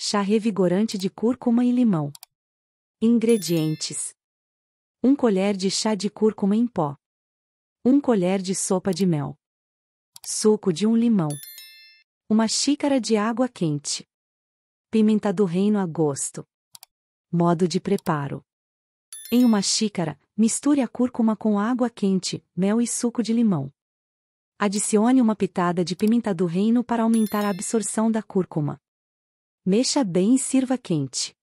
Chá revigorante de cúrcuma e limão. Ingredientes: 1 colher de chá de cúrcuma em pó. 1 colher de sopa de mel. Suco de um limão. Uma xícara de água quente. Pimenta do reino a gosto. Modo de preparo: Em uma xícara, misture a cúrcuma com água quente, mel e suco de limão. Adicione uma pitada de pimenta do reino para aumentar a absorção da cúrcuma. Mexa bem e sirva quente.